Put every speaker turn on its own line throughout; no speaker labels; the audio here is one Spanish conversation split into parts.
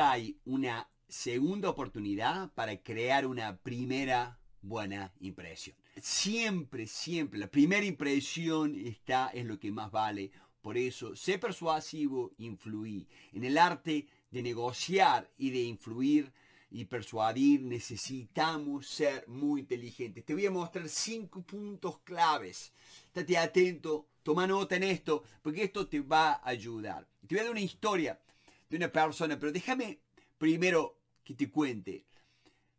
hay una segunda oportunidad para crear una primera buena impresión. Siempre, siempre, la primera impresión está, es lo que más vale. Por eso, sé persuasivo, influir En el arte de negociar y de influir y persuadir necesitamos ser muy inteligentes. Te voy a mostrar cinco puntos claves. Estate atento, toma nota en esto, porque esto te va a ayudar. Te voy a dar una historia de una persona, pero déjame primero que te cuente,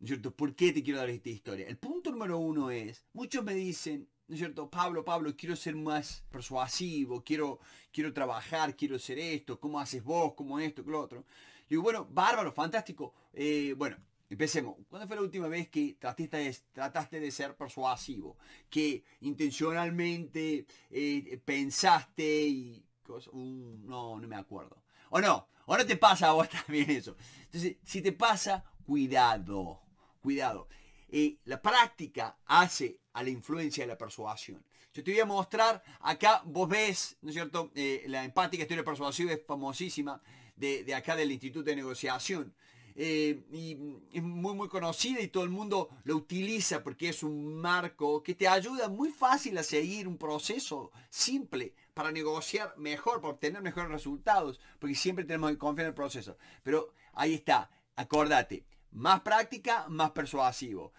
¿no es cierto?, por qué te quiero dar esta historia. El punto número uno es, muchos me dicen, ¿no es cierto? Pablo, Pablo, quiero ser más persuasivo, quiero, quiero trabajar, quiero ser esto, ¿cómo haces vos? ¿Cómo esto? ¿Qué lo otro? Y digo, bueno, bárbaro, fantástico. Eh, bueno, empecemos. ¿Cuándo fue la última vez que trataste de, de ser persuasivo? Que intencionalmente eh, pensaste y... Uh, no, no me acuerdo. O no, Ahora te pasa a vos también eso. Entonces, si te pasa, cuidado, cuidado. Y eh, la práctica hace a la influencia de la persuasión. Yo te voy a mostrar, acá vos ves, ¿no es cierto? Eh, la empática historia persuasiva es famosísima de acá del Instituto de Negociación. Eh, y es muy muy conocida y todo el mundo lo utiliza porque es un marco que te ayuda muy fácil a seguir un proceso simple para negociar mejor, para obtener mejores resultados, porque siempre tenemos que confiar en el proceso. Pero ahí está, acordate, más práctica, más persuasivo.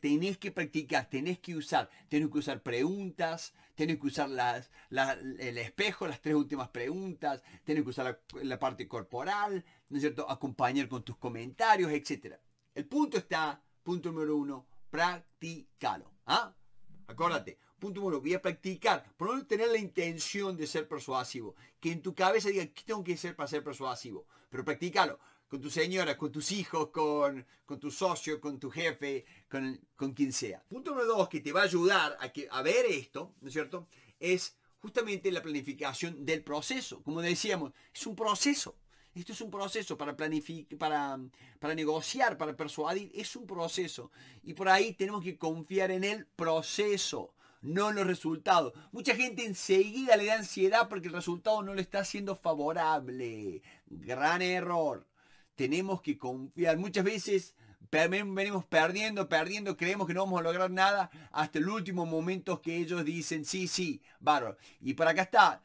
Tenés que practicar, tenés que usar, tenés que usar preguntas, Tienes que usar el espejo, las tres últimas preguntas, Tienes que usar la, parte corporal, ¿no es cierto? Acompañar con tus comentarios, etc. El punto está, punto número uno, practicalo. ¿ah? Acuérdate, punto número uno, voy a practicar. Por no tener la intención de ser persuasivo. Que en tu cabeza diga, ¿qué tengo que hacer para ser persuasivo? Pero practicalo con tu señora, con tus hijos, con, con tu socio, con tu jefe, con, quien sea. Punto número dos que te va a ayudar a, que, a ver esto, ¿no es cierto? Es justamente la planificación del proceso. Como decíamos, es un proceso. Esto es un proceso para planificar, para, para negociar, para persuadir, es un proceso. Y por ahí tenemos que confiar en el proceso, no en los resultados. Mucha gente enseguida le da ansiedad porque el resultado no le está siendo favorable. Gran error tenemos que confiar. Muchas veces venimos perdiendo, perdiendo, creemos que no vamos a lograr nada hasta el último momento que ellos dicen, sí, sí, bárbaro. Y para acá está,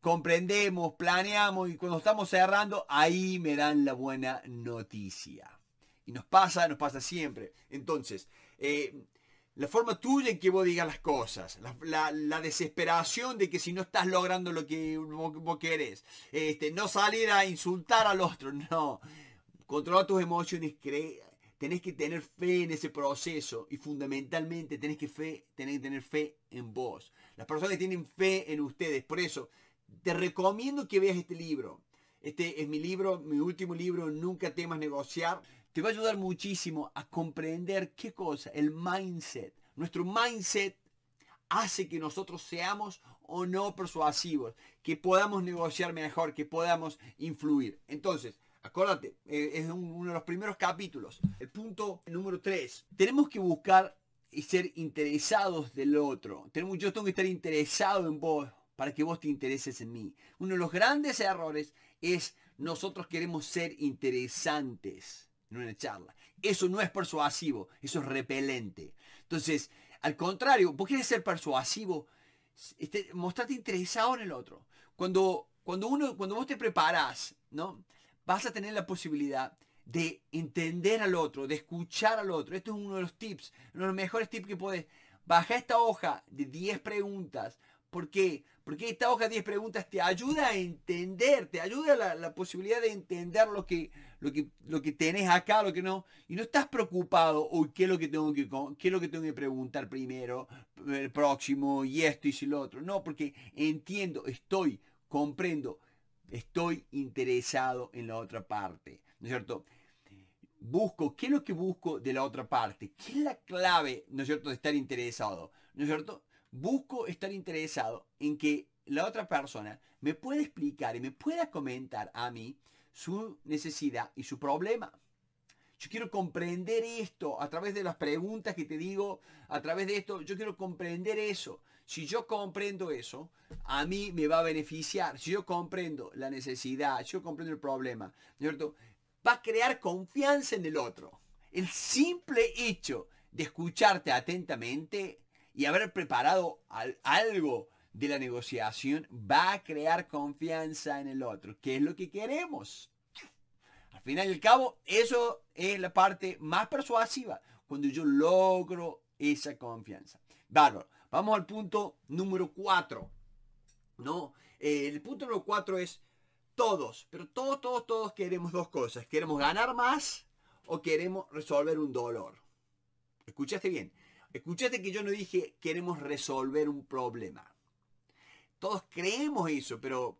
comprendemos, planeamos y cuando estamos cerrando, ahí me dan la buena noticia. Y nos pasa, nos pasa siempre. Entonces, eh, la forma tuya en que vos digas las cosas, la, desesperación de que si no estás logrando lo que vos, querés, este, no salir a insultar al otro, no. Controla tus emociones, tenés que tener fe en ese proceso y fundamentalmente tenés que, fe, tenés tener fe en vos. Las personas tienen fe en ustedes, por eso te recomiendo que veas este libro. Este es mi libro, mi último libro, Nunca temas negociar. Te va a ayudar muchísimo a comprender qué cosa, el mindset. Nuestro mindset hace que nosotros seamos o no persuasivos, que podamos negociar mejor, que podamos influir. Entonces, Acuérdate, eh, es uno de los primeros capítulos. El punto número 3. Tenemos que buscar y ser interesados del otro. Tenemos, yo tengo que estar interesado en vos para que vos te intereses en mí. Uno de los grandes errores es nosotros queremos ser interesantes en una charla. Eso no es persuasivo, eso es repelente. Entonces, al contrario, vos quieres ser persuasivo, este, mostrate interesado en el otro. Cuando, cuando, uno, cuando vos te preparás, ¿no? vas a tener la posibilidad de entender al otro, de escuchar al otro. Esto es uno de los tips, uno de los mejores tips que puedes. Baja esta hoja de 10 preguntas. ¿Por qué? Porque esta hoja de 10 preguntas te ayuda a entender, te ayuda la, la posibilidad de entender lo que, lo, que, lo que tenés acá, lo que no. Y no estás preocupado, o qué es lo que tengo que, qué es lo que tengo que preguntar primero, el próximo, y esto y si lo otro. No, porque entiendo, estoy, comprendo estoy interesado en la otra parte, ¿no es cierto? Busco, ¿qué es lo que busco de la otra parte? ¿Qué es la clave, ¿no es cierto?, de estar interesado, ¿no es cierto? Busco estar interesado en que la otra persona me pueda explicar y me pueda comentar a mí su necesidad y su problema. Yo quiero comprender esto a través de las preguntas que te digo, a través de esto, yo quiero comprender eso. Si yo comprendo eso, a mí me va a beneficiar. Si yo comprendo la necesidad, si yo comprendo el problema, ¿cierto? Va a crear confianza en el otro. El simple hecho de escucharte atentamente y haber preparado algo de la negociación va a crear confianza en el otro, que es lo que queremos. Al final y al cabo, eso es la parte más persuasiva, cuando yo logro esa confianza. Bárbaro. Vamos al punto número 4. ¿no? Eh, el punto número 4 es todos, pero todos, todos, todos queremos dos cosas. Queremos ganar más o queremos resolver un dolor. ¿Escuchaste bien? Escuchaste que yo no dije queremos resolver un problema. Todos creemos eso, pero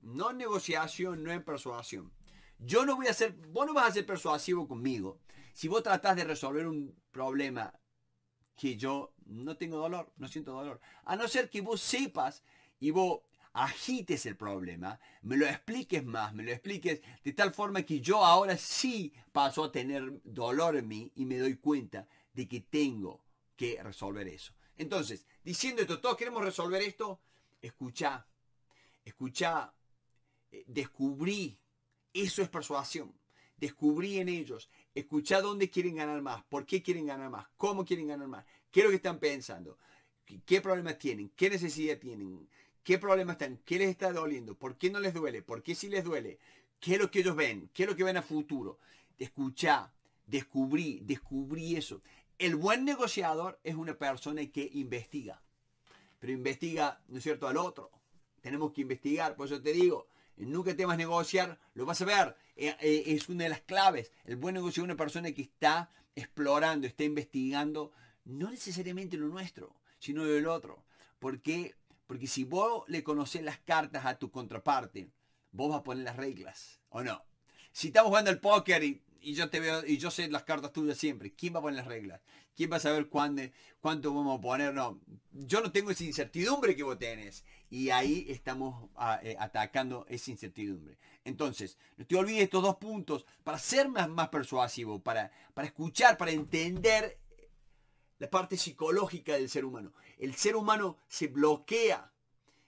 no en negociación, no en persuasión. Yo no voy a ser, vos no vas a ser persuasivo conmigo. Si vos tratás de resolver un problema que yo no tengo dolor, no siento dolor. A no ser que vos sepas y vos agites el problema, me lo expliques más, me lo expliques de tal forma que yo ahora sí paso a tener dolor en mí y me doy cuenta de que tengo que resolver eso. Entonces, diciendo esto, todos queremos resolver esto, escucha, escucha, eh, descubrí, eso es persuasión, descubrí en ellos, Escucha dónde quieren ganar más, por qué quieren ganar más, cómo quieren ganar más, qué es lo que están pensando, qué problemas tienen, qué necesidad tienen, qué problemas están, qué les está doliendo, por qué no les duele, por qué sí les duele, qué es lo que ellos ven, qué es lo que ven a futuro. Escucha, descubrí, descubrí eso. El buen negociador es una persona que investiga, pero investiga, ¿no es cierto?, al otro. Tenemos que investigar, por eso te digo, Nunca temas negociar, lo vas a ver. Eh, eh, es una de las claves. El buen negocio es una persona que está explorando, está investigando, no necesariamente lo nuestro, sino lo del otro. ¿Por Porque si vos le conocés las cartas a tu contraparte, vos vas a poner las reglas, ¿o no? Si estamos jugando al póker y y yo te veo, y yo sé las cartas tuyas siempre. ¿Quién va a poner las reglas? ¿Quién va a saber cuándo, cuánto vamos a poner? No, yo no tengo esa incertidumbre que vos tenés. Y ahí estamos ah, eh, atacando esa incertidumbre. Entonces, no te olvides estos dos puntos para ser más, más persuasivo, para, para escuchar, para entender la parte psicológica del ser humano. El ser humano se bloquea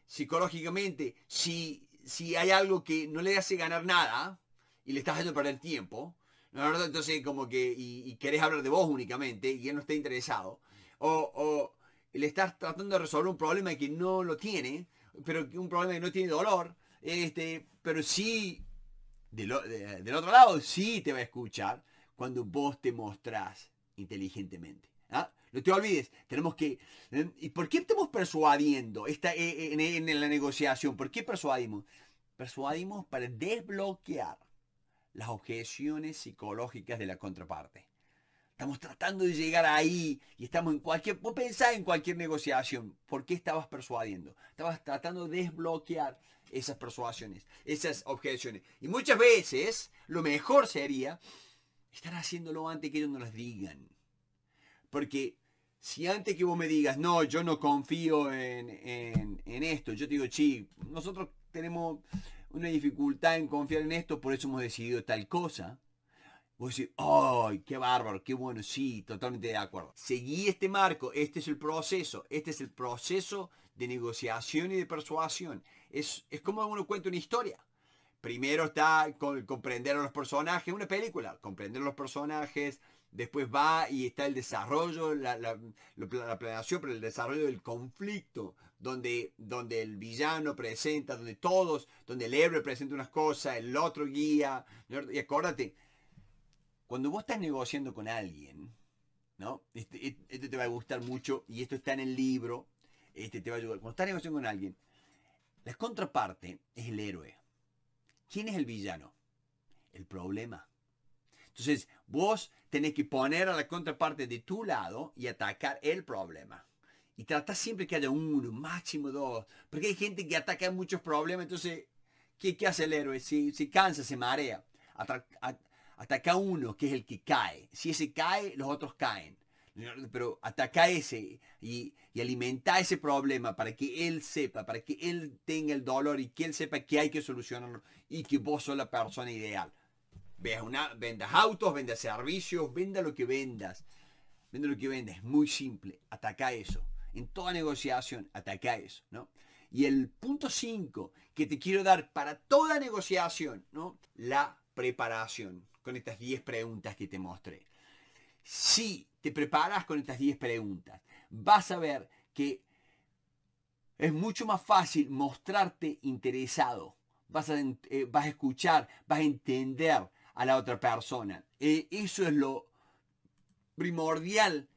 psicológicamente si, si hay algo que no le hace ganar nada y le estás haciendo perder tiempo entonces como que, y, querés hablar de vos únicamente y él no está interesado. O, le estás tratando de resolver un problema que no lo tiene, pero un problema que no tiene dolor, este, pero sí, del, otro lado, sí te va a escuchar cuando vos te mostrás inteligentemente. ¿ah? No te olvides, tenemos que... ¿eh? ¿Y por qué estamos persuadiendo eh, eh, en la negociación? ¿Por qué persuadimos? Persuadimos para desbloquear las objeciones psicológicas de la contraparte. Estamos tratando de llegar ahí y estamos en cualquier... Vos pensás en cualquier negociación. ¿Por qué estabas persuadiendo? Estabas tratando de desbloquear esas persuasiones, esas objeciones. Y muchas veces lo mejor sería estar haciéndolo antes que ellos nos las digan. Porque si antes que vos me digas, no, yo no confío en, en esto, yo te digo, sí, nosotros tenemos una dificultad en confiar en esto, por eso hemos decidido tal cosa. Vos decís, ¡ay, qué bárbaro, qué bueno! Sí, totalmente de acuerdo. Seguí este marco, este es el proceso, este es el proceso de negociación y de persuasión. Es, es como uno cuenta una historia. Primero está con, comprender a los personajes, una película, comprender a los personajes, después va y está el desarrollo, la, la, la, la planeación, pero el desarrollo del conflicto, donde, donde el villano presenta, donde todos, donde el héroe presenta unas cosas, el otro guía. Y acuérdate, cuando vos estás negociando con alguien, ¿no? Este, e, este, te va a gustar mucho y esto está en el libro, este te va a ayudar. Cuando estás negociando con alguien, la contraparte es el héroe. ¿Quién es el villano? El problema. Entonces, vos tenés que poner a la contraparte de tu lado y atacar el problema. Y trata siempre que haya uno, máximo dos. Porque hay gente que ataca muchos problemas, entonces, ¿qué, hace el héroe? Si, si cansa, se marea. ataca uno, que es el que cae. Si ese cae, los otros caen. Pero ataca ese y, y alimenta ese problema para que él sepa, para que él tenga el dolor y que él sepa que hay que solucionarlo y que vos sos la persona ideal. una, vendas autos, vendas servicios, venda lo que vendas. Venda lo que vendas. Es muy simple. Ataca eso. En toda negociación ataca eso, Y el punto 5 que te quiero dar para toda negociación, ¿no? La preparación con estas 10 preguntas que te mostré. Si te preparas con estas 10 preguntas, vas a ver que es mucho más fácil mostrarte interesado. Vas a, eh, vas a escuchar, vas a entender a la otra persona. Eh, eso es lo primordial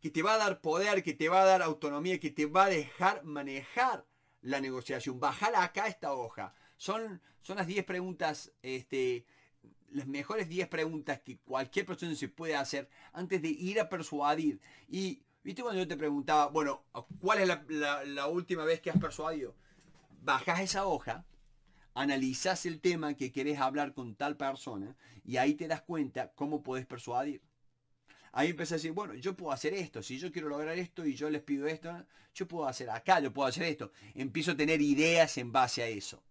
que te va a dar poder, que te va a dar autonomía, que te va a dejar manejar la negociación. Bajar acá esta hoja. Son, son las 10 preguntas, este, las mejores 10 preguntas que cualquier persona se puede hacer antes de ir a persuadir. Y, ¿viste cuando yo te preguntaba, bueno, ¿cuál es la, la última vez que has persuadido? Bajás esa hoja, analizás el tema que querés hablar con tal persona y ahí te das cuenta cómo podés persuadir ahí empecé a decir, bueno, yo puedo hacer esto, si yo quiero lograr esto y yo les pido esto, yo puedo hacer acá, yo puedo hacer esto. Empiezo a tener ideas en base a eso.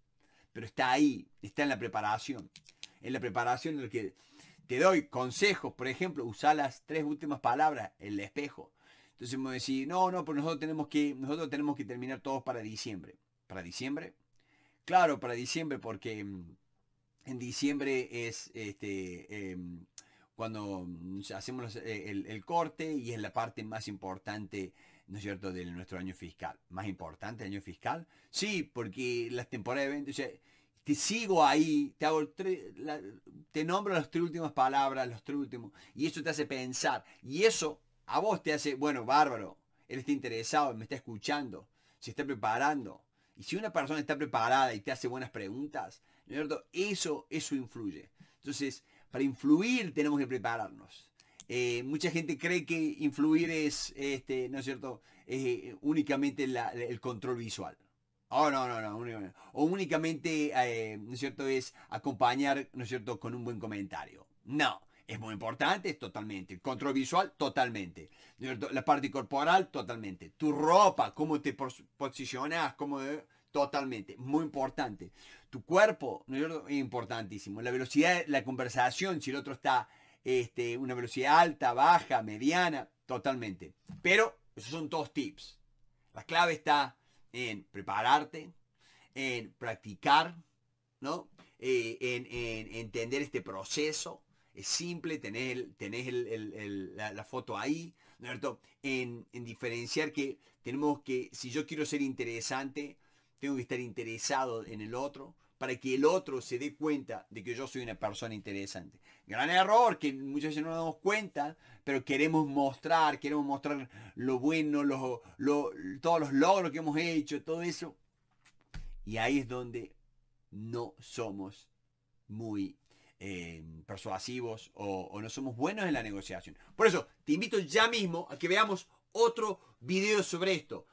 Pero está ahí, está en la preparación. En la preparación en la que te doy consejos, por ejemplo, usar las tres últimas palabras, el espejo. Entonces me decís, no, no, pero nosotros tenemos que, nosotros tenemos que terminar todos para diciembre. ¿Para diciembre? Claro, para diciembre, porque mm, en diciembre es este. Em, cuando mm, hacemos eh, el, corte y es la parte más importante, ¿no es cierto?, de nuestro año fiscal. ¿Más importante año fiscal? Sí, porque las temporadas de eventos, o sea, te sigo ahí, te, hago te nombro las tres últimas palabras, los tres últimos, y eso te hace pensar. Y eso a vos te hace, bueno, bárbaro, él está interesado, me está escuchando, se está preparando. Y si una persona está preparada y te hace buenas preguntas, ¿no es cierto? Eso, eso influye. Entonces, para influir tenemos que prepararnos. Eh, mucha gente cree que influir es, este, ¿no es cierto?, eh, únicamente el control visual. Oh, no, no, no. O únicamente, eh, ¿no es cierto?, es acompañar, ¿no es cierto?, con un buen comentario. No. Es muy importante, totalmente. El control visual, totalmente. la parte corporal, totalmente. Tu ropa, cómo te posicionas, cómo Totalmente, muy importante. Tu cuerpo ¿no? es importantísimo. La velocidad, la conversación, si el otro está este, una velocidad alta, baja, mediana, totalmente. Pero esos son todos tips. La clave está en prepararte, en practicar, ¿no? Eh, en, entender este proceso. Es simple, tener, tenés la, foto ahí, ¿no? en, en diferenciar que tenemos que, si yo quiero ser interesante, tengo que estar interesado en el otro para que el otro se dé cuenta de que yo soy una persona interesante. Gran error que muchas veces no nos damos cuenta, pero queremos mostrar, queremos mostrar lo bueno, todos los logros que hemos hecho, todo eso. Y ahí es donde no somos muy eh, persuasivos o, o no somos buenos en la negociación. Por eso, te invito ya mismo a que veamos otro video sobre esto.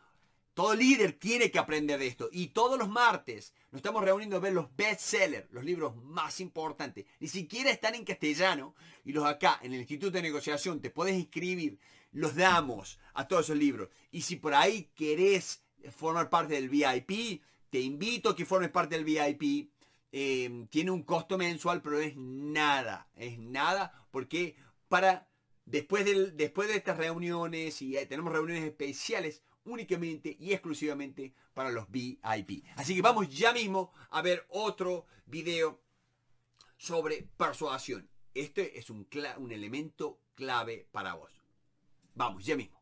Todo líder tiene que aprender de esto. Y todos los martes nos estamos reuniendo a ver los bestsellers, los libros más importantes. Ni siquiera están en castellano. Y los acá, en el Instituto de Negociación, te puedes inscribir. Los damos a todos esos libros. Y si por ahí querés formar parte del VIP, te invito a que formes parte del VIP. Em, tiene un costo mensual, pero es nada. Es nada porque para después, después de estas reuniones, y eh, tenemos reuniones especiales, únicamente y exclusivamente para los VIP. Así que vamos ya mismo a ver otro video sobre persuasión. Este es un, un elemento clave para vos. Vamos, ya mismo.